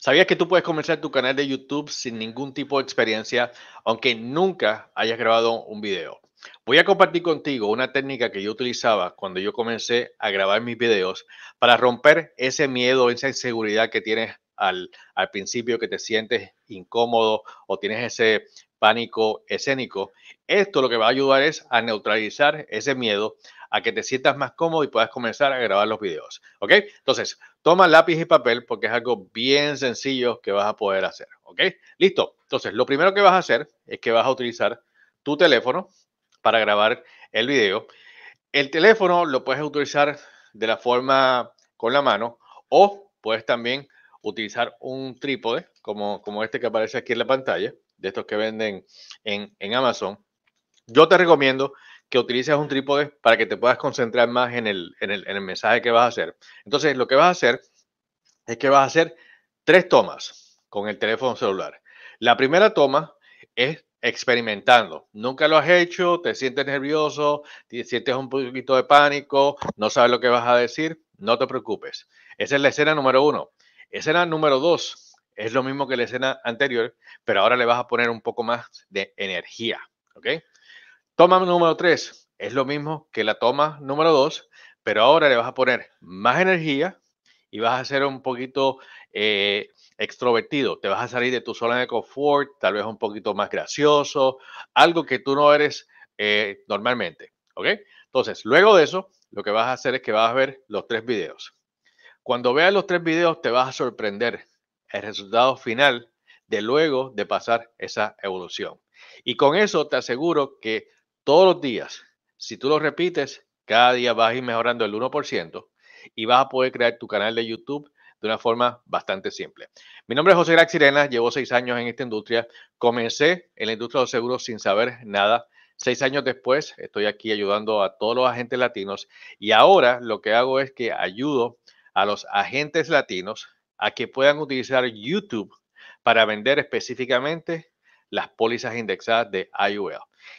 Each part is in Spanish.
¿Sabías que tú puedes comenzar tu canal de YouTube sin ningún tipo de experiencia, aunque nunca hayas grabado un video? Voy a compartir contigo una técnica que yo utilizaba cuando yo comencé a grabar mis videos para romper ese miedo, esa inseguridad que tienes al, principio, que te sientes incómodo o tienes ese pánico escénico. Esto lo que va a ayudar es a neutralizar ese miedo, a que te sientas más cómodo y puedas comenzar a grabar los videos. ¿Ok? Entonces, toma lápiz y papel porque es algo bien sencillo que vas a poder hacer. ¿Ok? Listo. Entonces, lo primero que vas a hacer es que vas a utilizar tu teléfono para grabar el video. El teléfono lo puedes utilizar de la forma con la mano o puedes también utilizar un trípode como, como este que aparece aquí en la pantalla, de estos que venden en, en Amazon, yo te recomiendo que utilices un trípode para que te puedas concentrar más en el, en, el, mensaje que vas a hacer. Entonces, lo que vas a hacer es que vas a hacer tres tomas con el teléfono celular. La primera toma es experimentando. Nunca lo has hecho, te sientes nervioso, sientes un poquito de pánico, no sabes lo que vas a decir, no te preocupes. Esa es la escena número uno. Escena número 2 es lo mismo que la escena anterior, pero ahora le vas a poner un poco más de energía. ¿Ok? Toma número 3 es lo mismo que la toma número 2, pero ahora le vas a poner más energía y vas a ser un poquito eh, extrovertido. Te vas a salir de tu zona de confort, tal vez un poquito más gracioso, algo que tú no eres eh, normalmente. ¿Ok? Entonces, luego de eso, lo que vas a hacer es que vas a ver los tres videos. Cuando veas los tres videos te vas a sorprender el resultado final de luego de pasar esa evolución. Y con eso te aseguro que todos los días, si tú lo repites, cada día vas a ir mejorando el 1% y vas a poder crear tu canal de YouTube de una forma bastante simple. Mi nombre es José Sirena, llevo seis años en esta industria. Comencé en la industria de los seguros sin saber nada. Seis años después estoy aquí ayudando a todos los agentes latinos y ahora lo que hago es que ayudo a los agentes latinos a que puedan utilizar YouTube para vender específicamente las pólizas indexadas de IUL.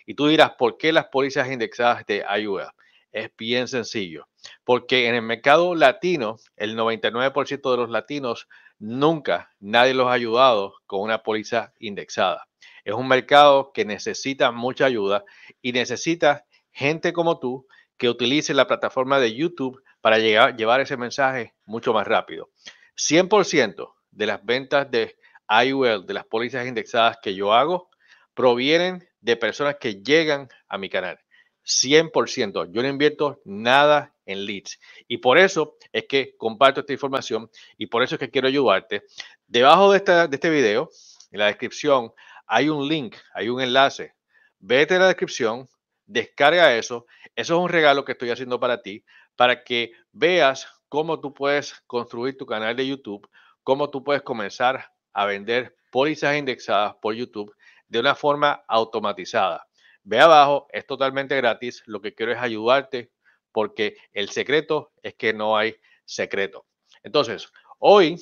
Y tú dirás, ¿por qué las pólizas indexadas de IUL? Es bien sencillo, porque en el mercado latino, el 99% de los latinos nunca nadie los ha ayudado con una póliza indexada. Es un mercado que necesita mucha ayuda y necesita gente como tú que utilice la plataforma de YouTube para llevar ese mensaje mucho más rápido. 100% de las ventas de IUL, de las pólizas indexadas que yo hago, provienen de personas que llegan a mi canal. 100%. Yo no invierto nada en leads. Y por eso es que comparto esta información y por eso es que quiero ayudarte. Debajo de, de este video, en la descripción, hay un link, hay un enlace. Vete a la descripción, descarga eso. Eso es un regalo que estoy haciendo para ti, para que veas cómo tú puedes construir tu canal de YouTube, cómo tú puedes comenzar a vender pólizas indexadas por YouTube de una forma automatizada. Ve abajo, es totalmente gratis, lo que quiero es ayudarte porque el secreto es que no hay secreto. Entonces, hoy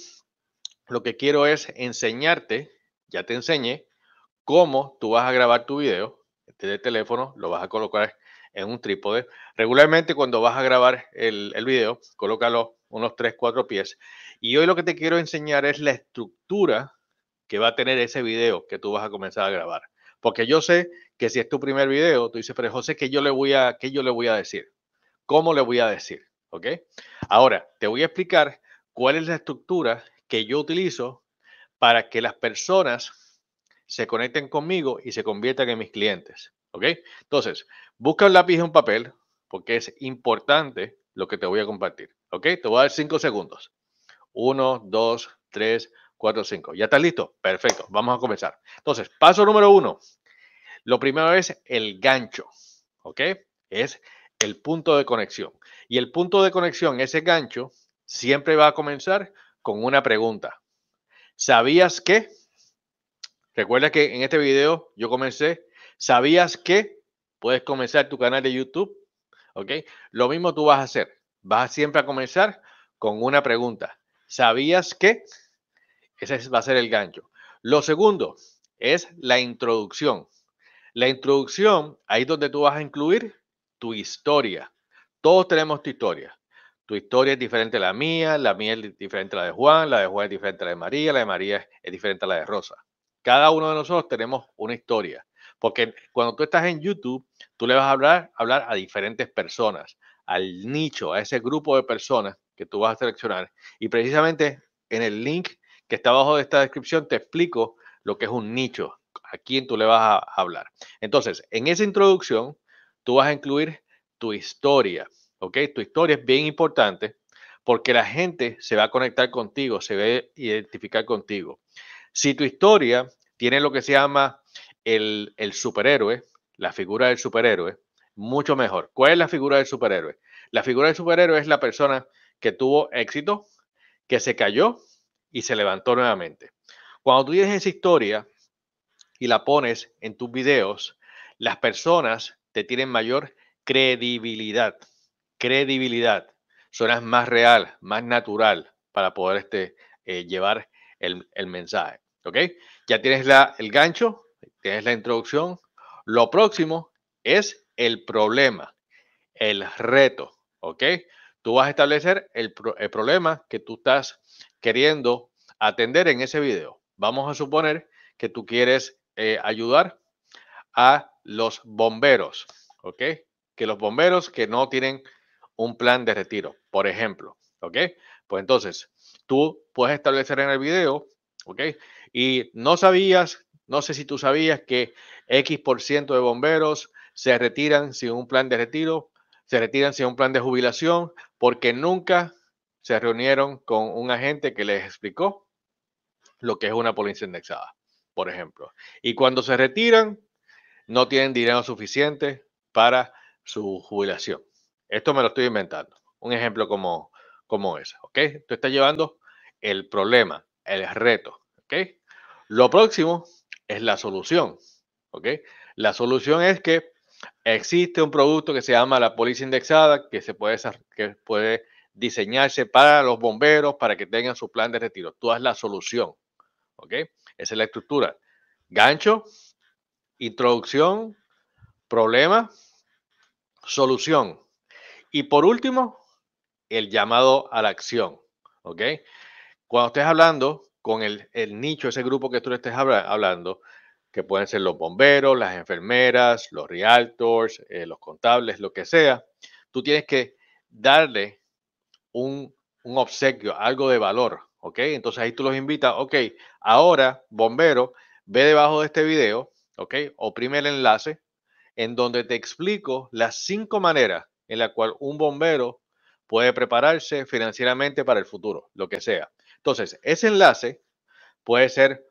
lo que quiero es enseñarte, ya te enseñé, cómo tú vas a grabar tu video desde de teléfono, lo vas a colocar en un trípode. Regularmente cuando vas a grabar el, video, colócalo unos 3, 4 pies. Y hoy lo que te quiero enseñar es la estructura que va a tener ese video que tú vas a comenzar a grabar. Porque yo sé que si es tu primer video, tú dices, pero José, ¿qué yo le voy a, yo le voy a decir? ¿Cómo le voy a decir? ¿Ok? Ahora, te voy a explicar cuál es la estructura que yo utilizo para que las personas se conecten conmigo y se conviertan en mis clientes. ¿Ok? Entonces, busca un lápiz y un papel porque es importante lo que te voy a compartir. ¿Ok? Te voy a dar cinco segundos. Uno, dos, tres, cuatro, cinco. ¿Ya estás listo? Perfecto. Vamos a comenzar. Entonces, paso número uno. Lo primero es el gancho. ¿Ok? Es el punto de conexión. Y el punto de conexión, ese gancho, siempre va a comenzar con una pregunta. ¿Sabías que? Recuerda que en este video yo comencé ¿Sabías que puedes comenzar tu canal de YouTube? ¿Ok? Lo mismo tú vas a hacer. Vas siempre a comenzar con una pregunta. ¿Sabías que? Ese va a ser el gancho. Lo segundo es la introducción. La introducción, ahí es donde tú vas a incluir tu historia. Todos tenemos tu historia. Tu historia es diferente a la mía, la mía es diferente a la de Juan, la de Juan es diferente a la de María, la de María es diferente a la de Rosa. Cada uno de nosotros tenemos una historia. Porque cuando tú estás en YouTube, tú le vas a hablar, a diferentes personas, al nicho, a ese grupo de personas que tú vas a seleccionar. Y precisamente en el link que está abajo de esta descripción te explico lo que es un nicho, a quién tú le vas a hablar. Entonces, en esa introducción, tú vas a incluir tu historia, ¿ok? Tu historia es bien importante porque la gente se va a conectar contigo, se va a identificar contigo. Si tu historia tiene lo que se llama el, superhéroe, la figura del superhéroe, mucho mejor. ¿Cuál es la figura del superhéroe? La figura del superhéroe es la persona que tuvo éxito, que se cayó y se levantó nuevamente. Cuando tú tienes esa historia y la pones en tus videos, las personas te tienen mayor credibilidad. Credibilidad. Suenas más real, más natural para poder este, eh, llevar el, el, mensaje. ¿Ok? Ya tienes la, el gancho, es la introducción. Lo próximo es el problema, el reto, ¿ok? Tú vas a establecer el, problema que tú estás queriendo atender en ese video. Vamos a suponer que tú quieres eh, ayudar a los bomberos, ¿ok? Que los bomberos que no tienen un plan de retiro, por ejemplo, ¿ok? Pues entonces, tú puedes establecer en el video, ¿ok? Y no sabías no sé si tú sabías que X por ciento de bomberos se retiran sin un plan de retiro, se retiran sin un plan de jubilación, porque nunca se reunieron con un agente que les explicó lo que es una policía indexada, por ejemplo. Y cuando se retiran, no tienen dinero suficiente para su jubilación. Esto me lo estoy inventando. Un ejemplo como, como ese, ¿ok? Tú estás llevando el problema, el reto, ¿ok? Lo próximo es la solución. ¿ok? La solución es que existe un producto que se llama la póliza indexada que se puede, que puede diseñarse para los bomberos para que tengan su plan de retiro. Tú es la solución. ¿ok? Esa es la estructura. Gancho, introducción, problema, solución. Y por último, el llamado a la acción. ¿Ok? Cuando estés hablando con el, nicho, ese grupo que tú le estés hablando, que pueden ser los bomberos, las enfermeras, los realtors, eh, los contables, lo que sea, tú tienes que darle un, un obsequio, algo de valor, ¿ok? Entonces ahí tú los invitas, ok, ahora, bombero, ve debajo de este video, ¿ok? Oprime el enlace en donde te explico las cinco maneras en la cual un bombero puede prepararse financieramente para el futuro, lo que sea. Entonces, ese enlace puede ser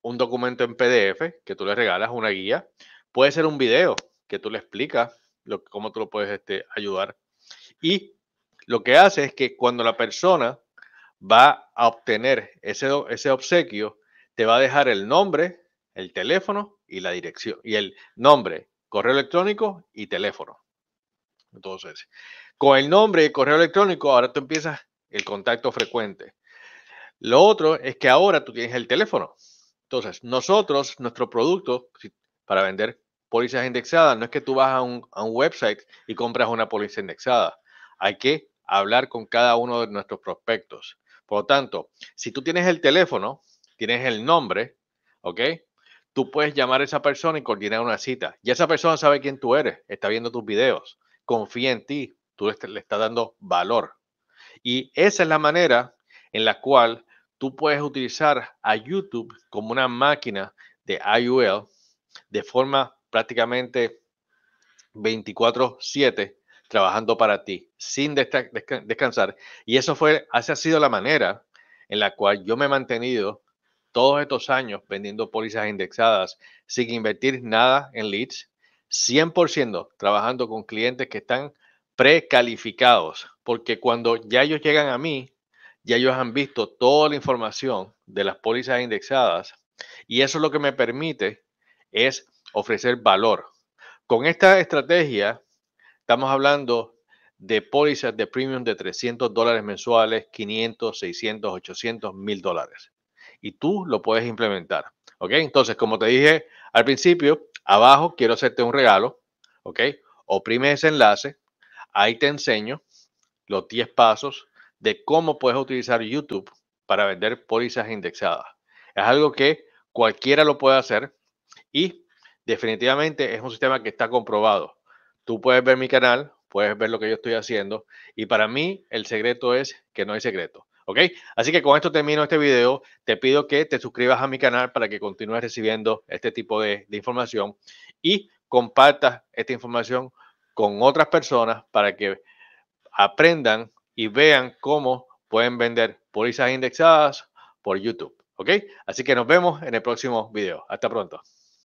un documento en PDF que tú le regalas, una guía, puede ser un video que tú le explicas lo, cómo tú lo puedes este, ayudar. Y lo que hace es que cuando la persona va a obtener ese, ese obsequio, te va a dejar el nombre, el teléfono y la dirección, y el nombre, correo electrónico y teléfono. Entonces, con el nombre y correo electrónico, ahora tú empiezas el contacto frecuente. Lo otro es que ahora tú tienes el teléfono. Entonces, nosotros, nuestro producto, para vender pólizas indexadas, no es que tú vas a un, website y compras una póliza indexada. Hay que hablar con cada uno de nuestros prospectos. Por lo tanto, si tú tienes el teléfono, tienes el nombre, ¿ok? Tú puedes llamar a esa persona y coordinar una cita. Y esa persona sabe quién tú eres, está viendo tus videos, confía en ti, tú le estás dando valor. Y esa es la manera en la cual tú puedes utilizar a YouTube como una máquina de IUL de forma prácticamente 24/7 trabajando para ti, sin descansar. Y eso fue, esa ha sido la manera en la cual yo me he mantenido todos estos años vendiendo pólizas indexadas sin invertir nada en leads, 100% trabajando con clientes que están precalificados, porque cuando ya ellos llegan a mí, ya ellos han visto toda la información de las pólizas indexadas y eso es lo que me permite es ofrecer valor. Con esta estrategia estamos hablando de pólizas de premium de 300 dólares mensuales, 500, 600, 800, 1000 dólares. Y tú lo puedes implementar. ¿Ok? Entonces, como te dije al principio, abajo quiero hacerte un regalo. ¿Ok? Oprime ese enlace. Ahí te enseño los 10 pasos de cómo puedes utilizar YouTube para vender pólizas indexadas. Es algo que cualquiera lo puede hacer y definitivamente es un sistema que está comprobado. Tú puedes ver mi canal, puedes ver lo que yo estoy haciendo y para mí el secreto es que no hay secreto. ¿Ok? Así que con esto termino este video. Te pido que te suscribas a mi canal para que continúes recibiendo este tipo de, de información y compartas esta información con otras personas para que aprendan y vean cómo pueden vender pólizas indexadas por YouTube. ¿Ok? Así que nos vemos en el próximo video. Hasta pronto.